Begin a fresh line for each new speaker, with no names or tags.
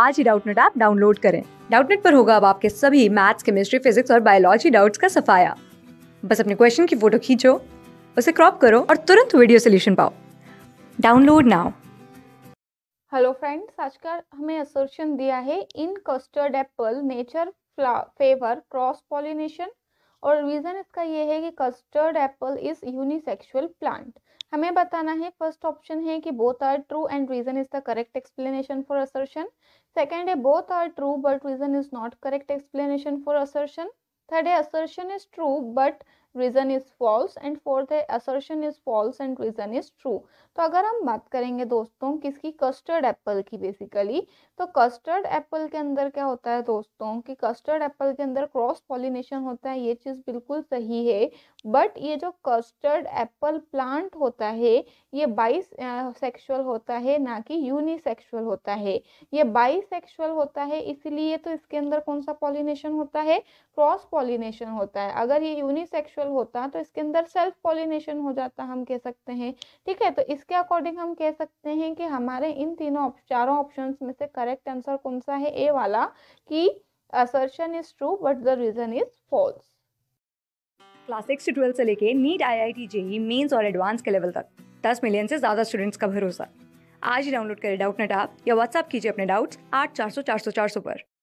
आज ही Doubtnut app download करें डाउटनेट पर होगा अब आपके सभी मैथ्स केमिस्ट्री फिजिक्स और बायोलॉजी डाउट्स का सफाया बस अपने क्वेश्चन की फोटो खींचो उसे क्रॉप करो और तुरंत वीडियो सोल्यूशन पाओ डाउनलोड नाउ
हेलो फ्रेंड्स आज का हमें असोल्यूशन दिया है in custard apple nature favour cross pollination और रीज़न इसका ये है कि custard apple is unisexual plant हमें बताना है फर्स्ट ऑप्शन है कि both are true and reason is the correct explanation for assertion second है both are true but reason is not correct explanation for assertion third है assertion is true but reason is false and fourth है assertion is false and reason is true तो अगर हम बात करेंगे दोस्तों किसकी कस्टर्ड एप्पल की बेसिकली तो कस्टर्ड एप्पल के अंदर क्या होता है दोस्तों कि कस्टर्ड एप्पल के अंदर क्रॉस पॉलिनेशन होता है ये चीज़ बिल्कुल सही है बट ये जो कस्टर्ड एप्पल प्लांट होता है ये बाईस सेक्शुअल होता है ना कि यूनिसेक्सुअल होता है ये बाइसेक्सुअल होता है इसीलिए तो इसके अंदर कौन सा पॉलिनेशन होता है क्रॉस पॉलिनेशन होता है अगर ये यूनिसेक्सुअल सेक्सुअल होता तो इसके अंदर सेल्फ पॉलिनेशन हो जाता हम कह सकते हैं ठीक है तो इसके अकॉर्डिंग हम कह सकते हैं कि हमारे इन तीनों चारों ऑप्शन में से करेक्ट आंसर कौन सा है ए वाला कि assertion is true but the reason is false
class six से ट्वेल्थ से लेके NEET I I T JEE mains और एडवांस के लेवल तक दस मिलियन से ज़्यादा स्टूडेंट्स का भरोसा आज ही डाउनलोड करें डाउट नेट आप या व्हाट्सअप कीजिए अपने डाउट्स
आठ चार सौ चार सौ चार सौ पर